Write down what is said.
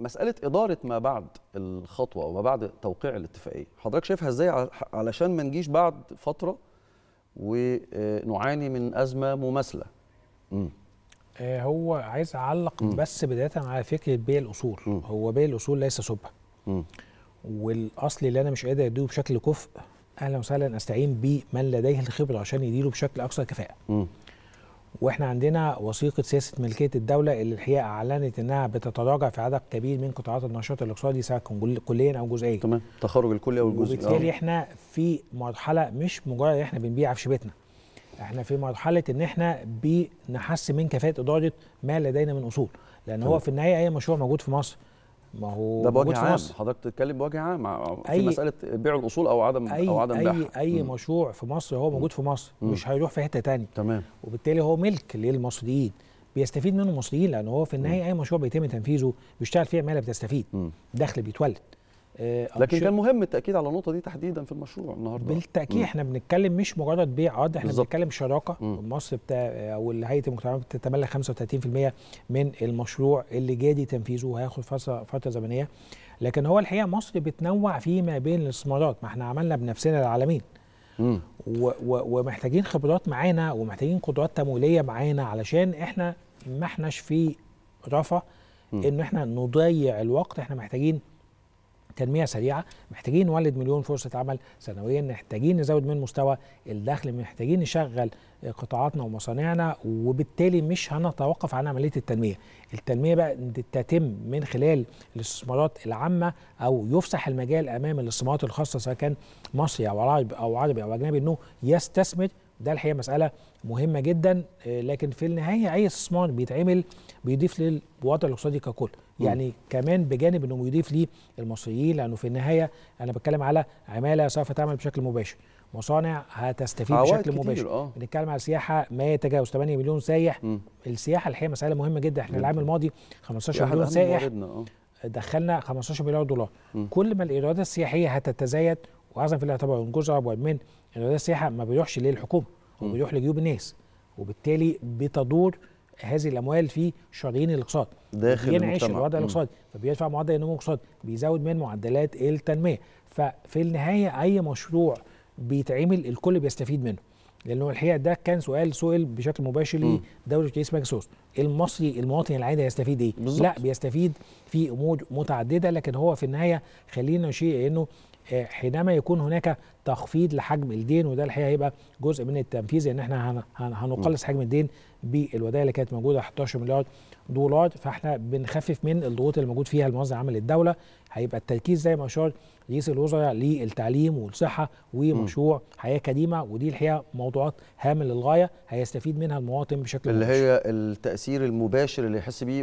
مساله اداره ما بعد الخطوه او ما بعد توقيع الاتفاقيه حضرتك شايفها ازاي علشان ما نجيش بعد فتره ونعاني من ازمه مماثله امم هو عايز اعلق م. بس بدايه على فكره بيع الاصول م. هو بيع الاصول ليس سبه والاصل اللي انا مش قادر أديه بشكل كفء اهلا وسهلا استعين بمن لديه الخبره عشان يديره بشكل اكثر كفاءه م. واحنا عندنا وثيقه سياسه ملكيه الدوله اللي الحقيقه اعلنت انها بتتراجع في عدد كبير من قطاعات النشاط الاقتصادي سواء كان كليا او جزئيا تمام تخرج الكلي او الجزئي وبالتالي آه. احنا في مرحله مش مجرد احنا بنبيع في شبتنا احنا في مرحله ان احنا بنحسن من كفاءه اداره ما لدينا من اصول لان هو في النهايه اي مشروع موجود في مصر ما هو ده بوجه عام حضرتك بتتكلم بوجه عام أي في مساله بيع الاصول او عدم أي او عدم اي اي م. مشروع في مصر هو موجود في مصر م. مش هيروح في حته ثانيه تمام وبالتالي هو ملك للمصريين بيستفيد منه المصريين لان هو في النهايه م. اي مشروع بيتم تنفيذه بيشتغل فيه عماله بتستفيد دخل بيتولد آه، لكن كان مهم التاكيد على النقطه دي تحديدا في المشروع النهارده بالتاكيد م. احنا بنتكلم مش مجرد بيع عرض آه، احنا بالزبط. بنتكلم شراكه م. مصر بتاع آه، او هيئه المجتمعات بتتملك 35% من المشروع اللي جادي تنفيذه وهياخد فتره فتره زمنيه لكن هو الحقيقه مصر بتنوع فيما بين الاستثمارات ما احنا عملنا بنفسنا العالمين و... و... ومحتاجين خبرات معانا ومحتاجين قدرات تمويليه معانا علشان احنا ما احناش في رفا ان احنا نضيع الوقت احنا محتاجين تنميه سريعه محتاجين نولد مليون فرصه عمل سنويا محتاجين نزود من مستوى الدخل محتاجين نشغل قطاعاتنا ومصانعنا وبالتالي مش هنتوقف عن عمليه التنميه التنميه بقى تتم من خلال الاستثمارات العامه او يفسح المجال امام الاستثمارات الخاصه سواء كان مصري او عربي او عربي او اجنبي انه يستثمر ده الحقيقه مساله مهمه جدا آه، لكن في النهايه اي استثمار بيتعمل بيضيف للوضع الاقتصادي ككل يعني م. كمان بجانب انه بيضيف للمصريين المصريين لانه في النهايه انا بتكلم على عماله سوف تعمل بشكل مباشر مصانع هتستفيد بشكل مباشر آه. بنتكلم على سياحه ما يتجاوز 8 مليون سايح م. السياحه الحقيقه مساله مهمه جدا احنا العام الماضي 15 مليون سائح آه. دخلنا 15 مليار دولار م. كل ما الايرادات السياحيه هتتزايد واعظم في الاعتبار ان جزء اكبر من الولايات السياحه ما بيروحش للحكومه هو بيروح لجيوب الناس وبالتالي بتدور هذه الاموال في شرايين الاقتصاد داخل بينعش الوضع الاقتصادي فبيدفع معدل النمو الاقتصادي بيزود من معدلات التنميه ففي النهايه اي مشروع بيتعمل الكل بيستفيد منه لانه الحقيقه ده كان سؤال سئل بشكل مباشر لدوله رئيس مجلس المصري المواطن العادي هيستفيد ايه؟ بالزبط. لا بيستفيد في امور متعدده لكن هو في النهايه خلينا نشير انه آه، حينما يكون هناك تخفيض لحجم الدين وده الحقيقه هيبقى جزء من التنفيذ ان احنا هنقلص حجم الدين بالودائع اللي كانت موجوده 11 مليار دولار فاحنا بنخفف من الضغوط اللي موجود فيها الموازنه العام للدوله هيبقى التركيز زي ما اشار رئيس الوزراء للتعليم والصحه ومشروع حياه كريمه ودي الحقيقه موضوعات هامه للغايه هيستفيد منها المواطن بشكل اللي مباشر. هي التاثير المباشر اللي يحس بيه